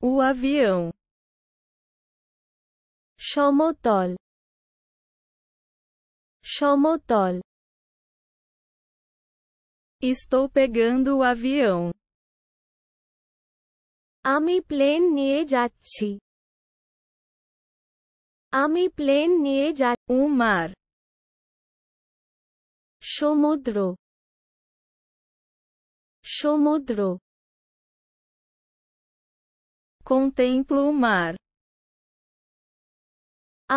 O avião. Shomotol. Shomotol. Estou pegando o avião. Ami plen nie jachi. Ami plen nie O mar. Shomudro. Shomudro. contemplo o mar.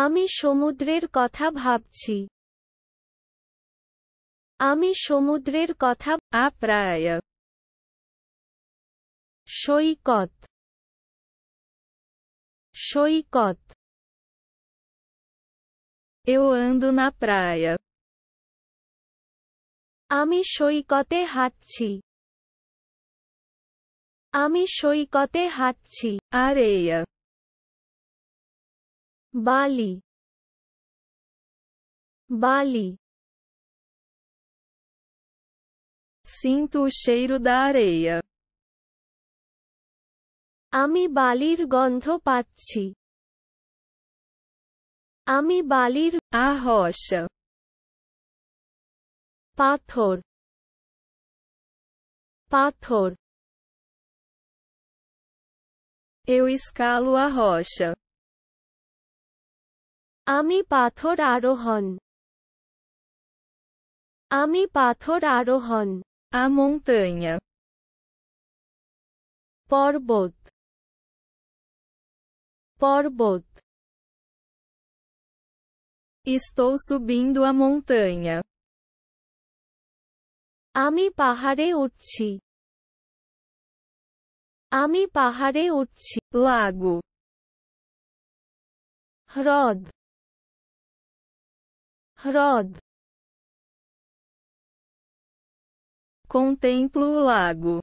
আমি সমুদ্রের কথা ভাবছি আমি সমুদ্রের কথা a Saikat Saikat eu ando na praia আমি সৈকতে হাঁটছি আমি সৈকতে হাঁটছি আরে বালি বালি সিন্তু o cheiro আমি বালির গন্ধ পাচ্ছি আমি বালির আহস পাথর পাথর Eu escalo a rocha. Ami pathoraro hon. Ami pathoraro hon. A montanha. Porbot. Porbot. Estou subindo a montanha. Ami pahare utchi. আমি পাহাড়ে উঠছি লাগু হ্রদ হ্রদ contemplo লাগু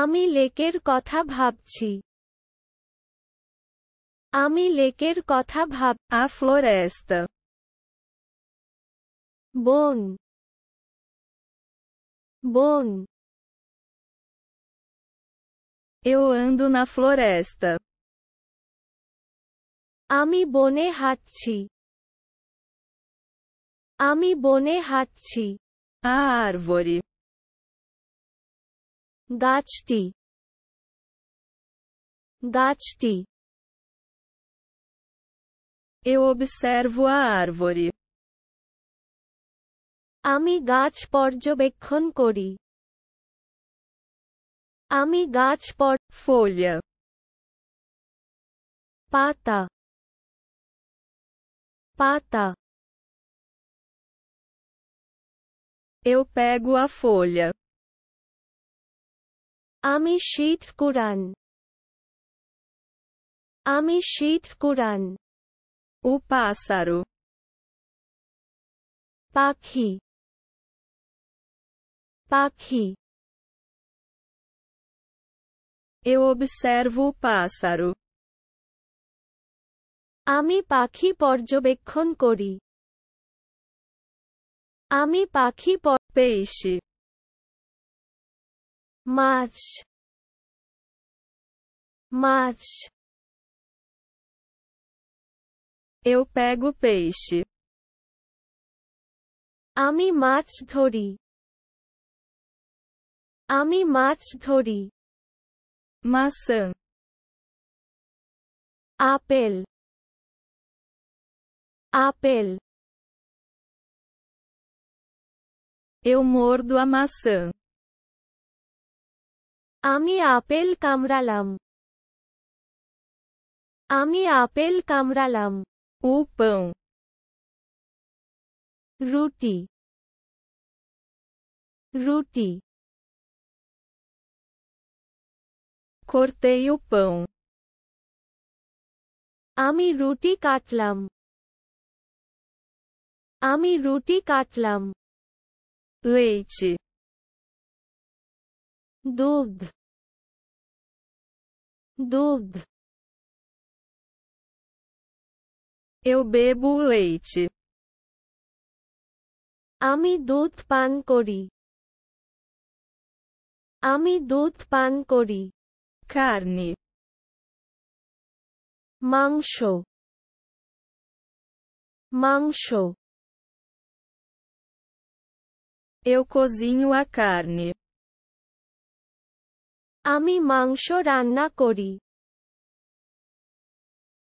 আমি লেকের কথা ভাবছি আমি লেকের কথা ভাব আ ফ্লোরেস্ত বোন বোন Eu ando na floresta. আমি বনে হাঁটছি আমি বনে হাঁটছি A árvore. গাছটি গাছটি Eu observo a árvore. আমি গাছ পর্যবেক্ষণ করি আমি গাছ পড় Pata. Pata. Eu pego a folha. Ami shit kuran. Ami shit kuran. O pássaro. Pakhi. Pakhi. Eu observo o pássaro. আমি পাখি পর্যবেক্ষণ করি আমি পাখি পেয়েছি মাছ মাছ Eu pego peixe. আমি মাছ ধরি আমি মাছ ধরি maçã apple apple eu mordo a maçã ami apple kamralam ami apple kamralam o pão Ruti. Ruti. Cortei o pão. আমি রুটি কাটলাম আমি রুটি কাটলাম leite দুধ দুধ Eu bebo leite. আমি দুধ পান করি আমি দুধ পান করি carne manchou, manchou. eu cozinho a carne ami mancho ranna kori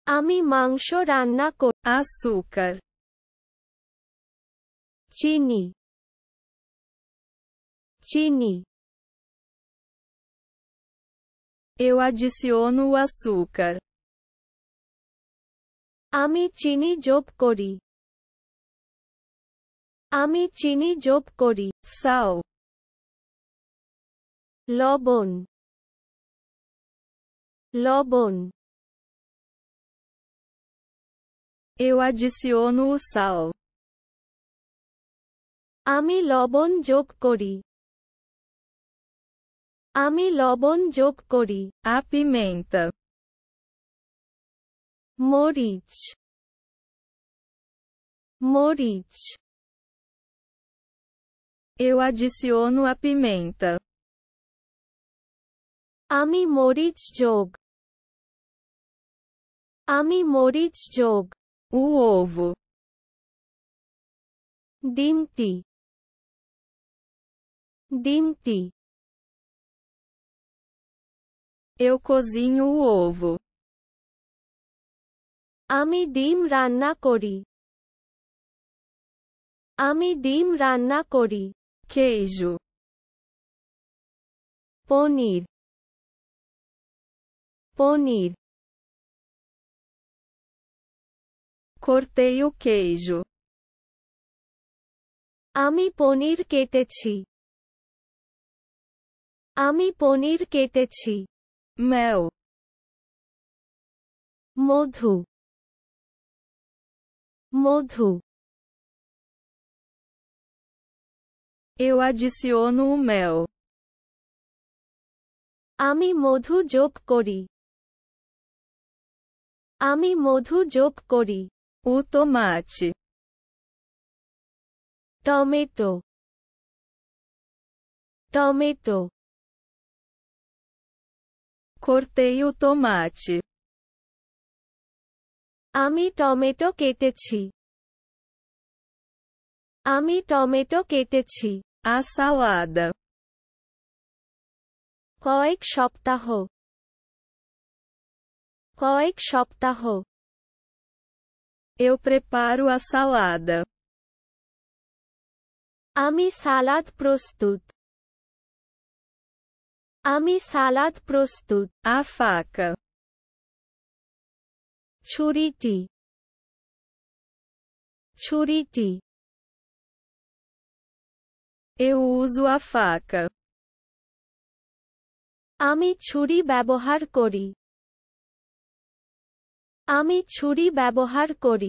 ami manchou ranna kori açúcar chini chini eu adiciono o açúcar. Ami chini job kori. Ami chini job kori. Sal. Lobon. Lobon. Eu adiciono o sal. Ami lobon job kori. আমি লবণ jog cori a pimenta মরিচ মরিচ Eu adiciono a pimenta. Ami morich jog. Ami morich jog. O ovo. Dimti. Dimti. Eu cozinho o ovo. আমি ডিম রান্না করি আমি ডিম রান্না করি queijo পনির পনির cortei o আমি পনির কেটেছি আমি পনির কেটেছি মেও মধু মধু Eu adiciono o mel. আমি মধু যোগ করি আমি মধু যোগ করি ও tomate tomato tomato Cortei o tomate. আমি টমেটো কেটেছি আমি টমেটো কেটেছি A salada. কয়েক সপ্তাহ কয়েক সপ্তাহ Eu preparo a salada. আমি সালাদ প্রস্তুত আমি সালাদ প্রস্তুত আফাক ছুরিটি ছুরিটি এ উজ a আমি ছুরি ব্যবহার করি আমি ছুরি ব্যবহার করি